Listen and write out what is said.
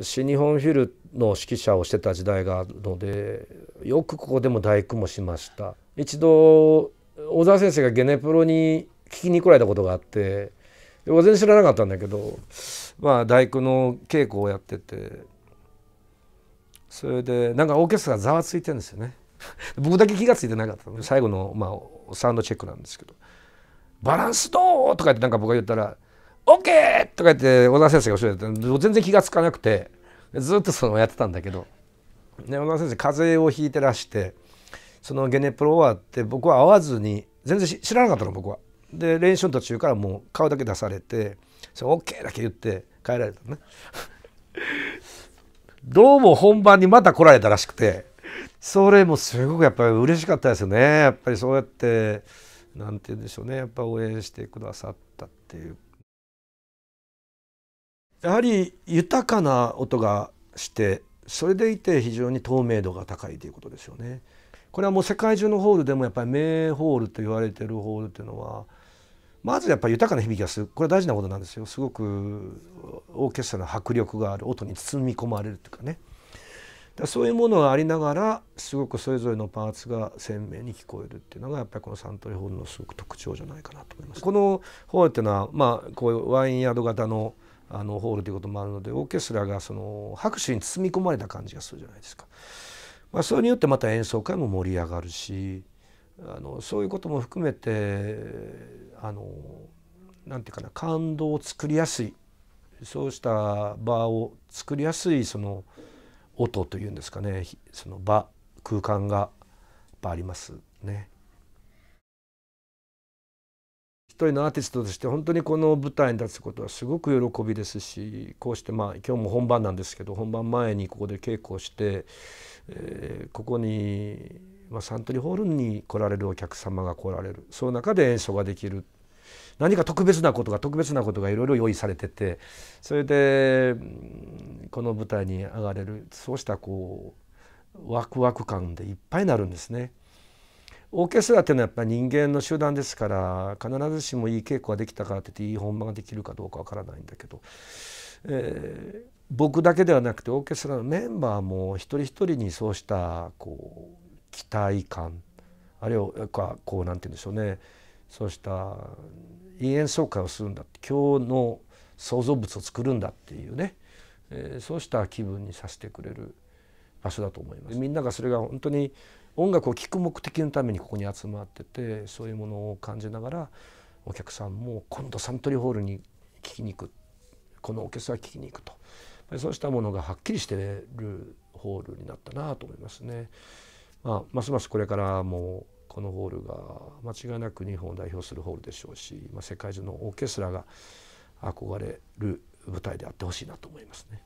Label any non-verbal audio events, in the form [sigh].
新日本フィルの指揮者をしてた時代があるのでよくここでも大工もしました一度小沢先生がゲネプロに聞きに来られたことがあって全然知らなかったんだけどまあ大工の稽古をやっててそれでなんかオーケストラがざわついてるんですよね [laughs] 僕だけ気が付いてなかったので最後の、まあ、サウンドチェックなんですけど「バランスどう?」とか言ってなんか僕が言ったら「ケー!」とか言って小田先生が教えて全然気が付かなくてずっとそのやってたんだけど、ね、小田先生風邪をひいてらしてそのゲネプロ終わって僕は会わずに全然知らなかったの僕は。で練習の途中からもう顔だけ出されてそれ OK だけ言って帰られたね [laughs] どうも本番にまた来られたらしくてそれもすごくやっぱり嬉しかったですよねやっぱりそうやって何て言うんでしょうねやっぱ応援してくださったっていうやはり豊かな音がしてそれでいて非常に透明度が高いということですよね。これはもう世界中のホールでもやっぱり名ホールと言われてるホールっていうのはまずやっぱり豊かな響きがするこれは大事なことなんですよすごくオーケストラの迫力がある音に包み込まれるというかねだそういうものがありながらすごくそれぞれのパーツが鮮明に聞こえるっていうのがやっぱりこのサントリーホールのすごく特徴じゃないかなと思います。このホールっていうのは、まあ、こうワインヤード型のあのホールということもあるのでオーケストラがその拍手に包み込まれた感じがするじゃないですか。まあ、それによってまた演奏会も盛り上がるしあのそういうことも含めてあのなんていうかな感動を作りやすいそうした場を作りやすいその音というんですかねその場空間がやっぱありますね。人のアーティストとして本当にこの舞台に立つことはすごく喜びですしこうしてまあ今日も本番なんですけど本番前にここで稽古をして、えー、ここに、まあ、サントリーホールに来られるお客様が来られるその中で演奏ができる何か特別なことが特別なことがいろいろ用意されててそれでこの舞台に上がれるそうしたこうワクワク感でいっぱいになるんですね。オーケストラっていうのはやっぱり人間の集団ですから必ずしもいい稽古ができたからっていっていい本番ができるかどうかわからないんだけど、えー、僕だけではなくてオーケストラのメンバーも一人一人にそうしたこう期待感あるいはこう何て言うんでしょうねそうしたいい演奏会をするんだ今日の創造物を作るんだっていうね、えー、そうした気分にさせてくれる場所だと思います。みんながそれが本当に音楽を聴く目的のためにここに集まっててそういうものを感じながらお客さんも今度サントリーホールに聴きに行くこのオーケストラ聴きに行くとそうしたものがはっきりしてるホールになったなと思いますね。まあ、ますますこれからもこのホールが間違いなく日本を代表するホールでしょうし、まあ、世界中のオーケストラが憧れる舞台であってほしいなと思いますね。